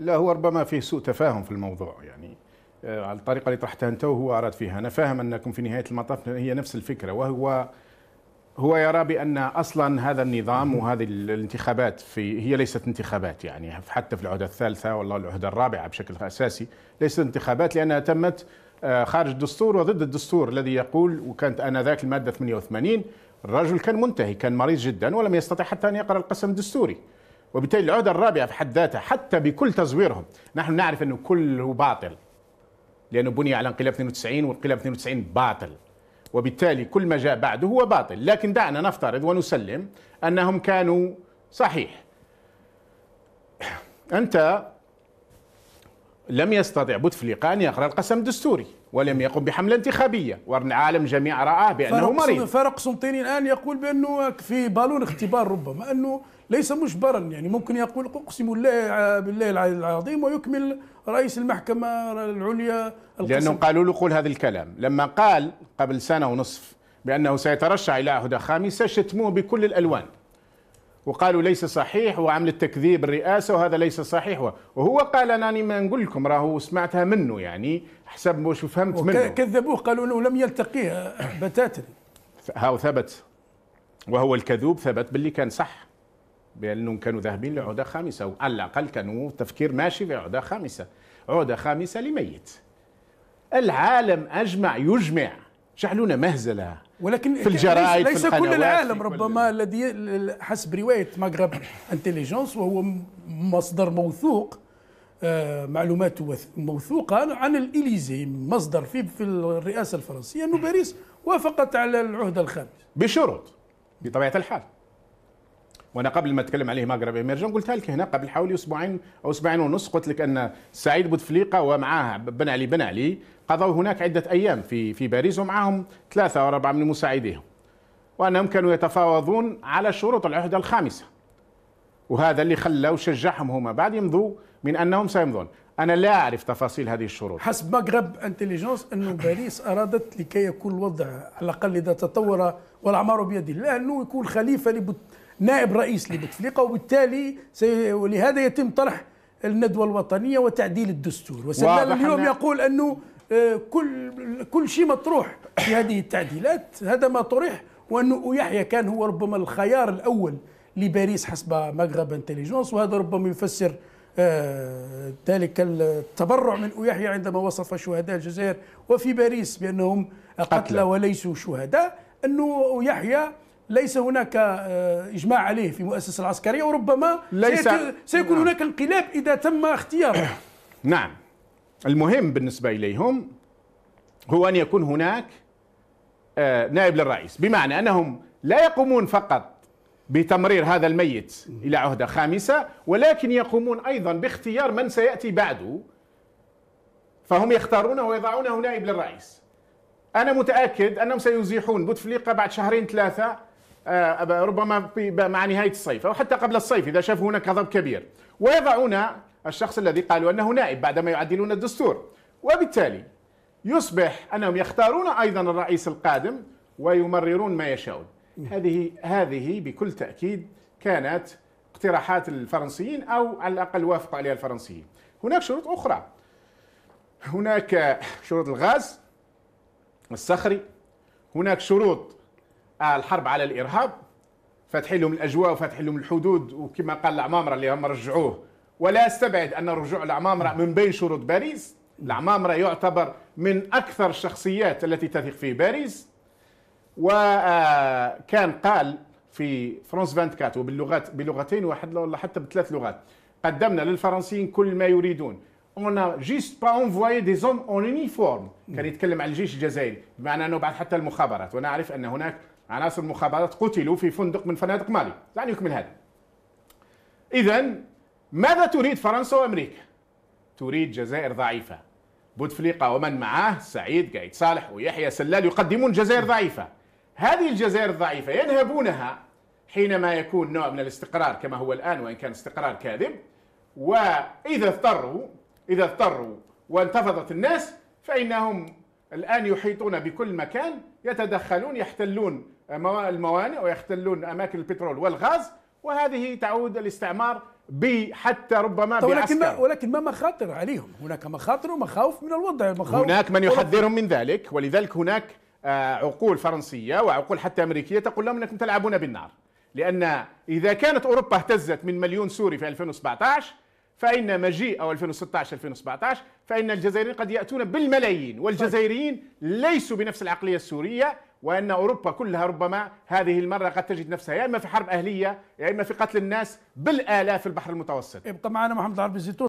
لا هو ربما فيه سوء تفاهم في الموضوع يعني آه، على الطريقه اللي طرحتها انت وهو اراد فيها انا فاهم انكم في نهايه المطاف هي نفس الفكره وهو هو يرى بان اصلا هذا النظام وهذه الانتخابات في هي ليست انتخابات يعني حتى في العهده الثالثه والله العهده الرابعه بشكل اساسي ليست انتخابات لانها تمت آه، خارج الدستور وضد الدستور الذي يقول وكانت انذاك الماده 88 الرجل كان منتهي كان مريض جدا ولم يستطع حتى ان يقرا القسم الدستوري وبالتالي العهدة الرابعة في حد ذاتها حتى بكل تزويرهم نحن نعرف أنه كله باطل لأنه بني على انقلاب 92 وانقلاب 92 باطل وبالتالي كل ما جاء بعده هو باطل لكن دعنا نفترض ونسلم أنهم كانوا صحيح أنت لم يستطع بوتفليقة أن يقرأ القسم الدستوري ولم يقم بحملة انتخابية والعالم جميع رآه بأنه مريض فرق قسنطيني الآن يقول بأنه في بالون اختبار ربما أنه ليس مجبرا يعني ممكن يقول أقسم الله بالله العظيم ويكمل رئيس المحكمة العليا القسم. لأنه قالوا له قول هذا الكلام لما قال قبل سنة ونصف بأنه سيترشح إلى عهدة خامسة شتموه بكل الألوان وقالوا ليس صحيح وعمل التكذيب الرئاسه وهذا ليس صحيح وهو قال أنا ما نقول لكم راهو سمعتها منه يعني حسب ما فهمت منه كذبوه قالوا انه لم يلتقيه بتاتا هاو ثبت وهو الكذوب ثبت باللي كان صح بانهم كانوا ذاهبين لعودة خامسه وعلى الاقل كانوا التفكير ماشي في عودة خامسه عودة خامسه لميت العالم اجمع يجمع جعلونا مهزله ولكن في الجرائد ليس, ليس في كل العالم ربما الذي حسب روايه مغرب انتليجنس وهو مصدر موثوق آه، معلومات موثوقه عن الاليزي مصدر في في الرئاسه الفرنسيه انه باريس وافقت على العهده الخامسه بشروط بطبيعه الحال وانا قبل ما اتكلم عليه مغرب ايمرجون قلتها لك هنا قبل حوالي اسبوعين او اسبوعين ونص قلت لك ان سعيد بوتفليقه ومعاه بن علي بن علي قضوا هناك عده ايام في في باريس ومعهم ثلاثه او اربعه من مساعديهم وانهم كانوا يتفاوضون على شروط العهده الخامسه وهذا اللي خلى وشجعهم هما بعد يمضوا من انهم سيمضون انا لا اعرف تفاصيل هذه الشروط حسب مغرب انتليجنس انه باريس ارادت لكي يكون الوضع على الاقل اذا تطور والاعمار الله انه يكون خليفه لبت... نائب رئيس لبوتفليقه وبالتالي سي... ولهذا يتم طرح الندوه الوطنيه وتعديل الدستور وسلال اليوم يقول انه آه، كل كل شيء مطروح في هذه التعديلات هذا ما طرح وانه يحيى كان هو ربما الخيار الاول لباريس حسب مغرب انتليجونس وهذا ربما يفسر آه، ذلك التبرع من يحيى عندما وصف شهداء الجزائر وفي باريس بانهم قتلى وليسوا شهداء انه يحيى ليس هناك آه، اجماع عليه في المؤسسه العسكريه وربما ليس سيكون نعم. هناك انقلاب اذا تم اختياره نعم المهم بالنسبه اليهم هو ان يكون هناك آه، نائب للرئيس بمعنى انهم لا يقومون فقط بتمرير هذا الميت إلى عهدة خامسة ولكن يقومون أيضا باختيار من سيأتي بعده فهم يختارونه ويضعونه نائب للرئيس أنا متأكد أنهم سيزيحون بوتفليقة بعد شهرين ثلاثة آه، ربما مع نهاية الصيف أو حتى قبل الصيف إذا شافوا هناك غضب كبير ويضعون الشخص الذي قالوا أنه نائب بعدما يعدلون الدستور وبالتالي يصبح أنهم يختارون أيضا الرئيس القادم ويمررون ما يشاءون هذه هذه بكل تاكيد كانت اقتراحات الفرنسيين او على الاقل وافق عليها الفرنسيين هناك شروط اخرى هناك شروط الغاز الصخري هناك شروط الحرب على الارهاب فتح لهم الاجواء وفتح لهم الحدود وكما قال العمامره اللي هم رجعوه ولا استبعد ان رجوع العمامره من بين شروط باريس العمامره يعتبر من اكثر الشخصيات التي تثق في باريس وكان قال في فرانس 24 وباللغات بلغتين واحد ولا حتى بثلاث لغات قدمنا للفرنسيين كل ما يريدون اون جيست با اونفواي دي زوم اون يونيفورم كان يتكلم عن الجيش الجزائري بمعنى انه بعد حتى المخابرات وانا اعرف ان هناك عناصر المخابرات قتلوا في فندق من فنادق مالي دعني اكمل هذا اذا ماذا تريد فرنسا وامريكا تريد جزائر ضعيفه بوتفليقه ومن معاه سعيد قايد صالح ويحيى سلال يقدمون جزائر ضعيفه هذه الجزائر الضعيفة ينهبونها حينما يكون نوع من الاستقرار كما هو الآن وإن كان استقرار كاذب وإذا اضطروا إذا اضطروا وانتفضت الناس فإنهم الآن يحيطون بكل مكان يتدخلون يحتلون الموانئ ويحتلون أماكن البترول والغاز وهذه تعود الاستعمار حتى ربما طيب ولكن ما ولكن ما مخاطر عليهم هناك مخاطر ومخاوف من الوضع مخاوف هناك من يحذرهم من ذلك ولذلك هناك آه، عقول فرنسيه وعقول حتى امريكيه تقول لهم انكم تلعبون بالنار لان اذا كانت اوروبا اهتزت من مليون سوري في 2017 فان مجيء او 2016 2017 فان الجزائريين قد ياتون بالملايين طيب. والجزائريين ليسوا بنفس العقليه السوريه وان اوروبا كلها ربما هذه المره قد تجد نفسها يا اما في حرب اهليه يا اما في قتل الناس بالالاف في البحر المتوسط. ابقى معنا محمد عربي زيتون